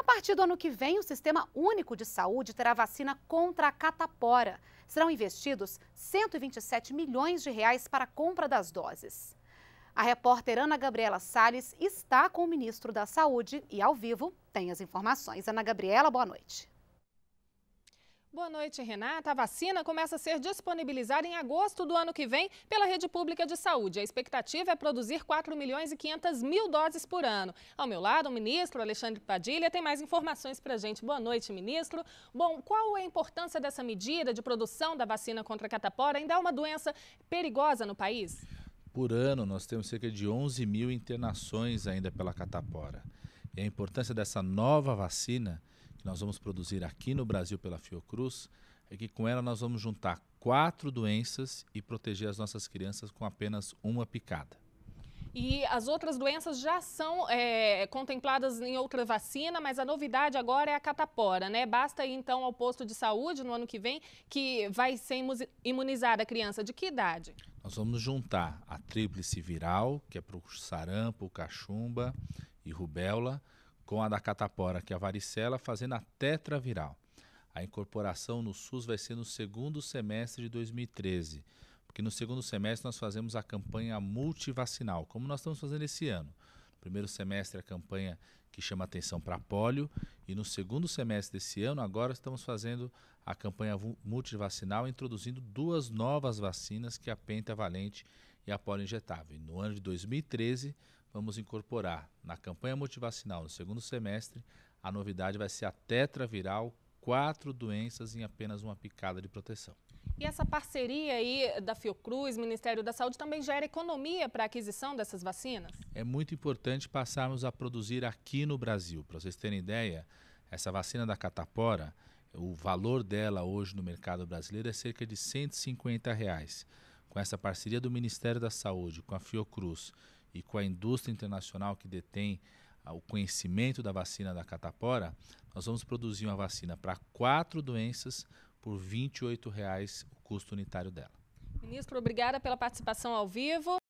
A partir do ano que vem, o Sistema Único de Saúde terá vacina contra a catapora. Serão investidos 127 milhões de reais para a compra das doses. A repórter Ana Gabriela Salles está com o ministro da Saúde e, ao vivo, tem as informações. Ana Gabriela, boa noite. Boa noite, Renata. A vacina começa a ser disponibilizada em agosto do ano que vem pela rede pública de saúde. A expectativa é produzir 4 milhões e 500 mil doses por ano. Ao meu lado, o ministro Alexandre Padilha tem mais informações para a gente. Boa noite, ministro. Bom, qual é a importância dessa medida de produção da vacina contra a catapora? Ainda é uma doença perigosa no país? Por ano, nós temos cerca de 11 mil internações ainda pela catapora. E a importância dessa nova vacina nós vamos produzir aqui no Brasil pela Fiocruz, é que com ela nós vamos juntar quatro doenças e proteger as nossas crianças com apenas uma picada. E as outras doenças já são é, contempladas em outra vacina, mas a novidade agora é a catapora, né? Basta ir então ao posto de saúde no ano que vem que vai ser imunizada a criança de que idade? Nós vamos juntar a tríplice viral, que é para o sarampo, cachumba e rubéola, com a da catapora, que é a varicela, fazendo a tetraviral. A incorporação no SUS vai ser no segundo semestre de 2013, porque no segundo semestre nós fazemos a campanha multivacinal, como nós estamos fazendo esse ano. primeiro semestre a campanha que chama atenção para pólio e no segundo semestre desse ano agora estamos fazendo a campanha multivacinal introduzindo duas novas vacinas que é a pentavalente e a polioinjetável. no ano de 2013 vamos incorporar na campanha multivacinal no segundo semestre. A novidade vai ser a tetraviral, quatro doenças em apenas uma picada de proteção. E essa parceria aí da Fiocruz, Ministério da Saúde, também gera economia para a aquisição dessas vacinas? É muito importante passarmos a produzir aqui no Brasil. Para vocês terem ideia, essa vacina da Catapora, o valor dela hoje no mercado brasileiro é cerca de 150 reais. Com essa parceria do Ministério da Saúde, com a Fiocruz e com a indústria internacional que detém ah, o conhecimento da vacina da catapora, nós vamos produzir uma vacina para quatro doenças por R$ 28,00 o custo unitário dela. Ministro, obrigada pela participação ao vivo.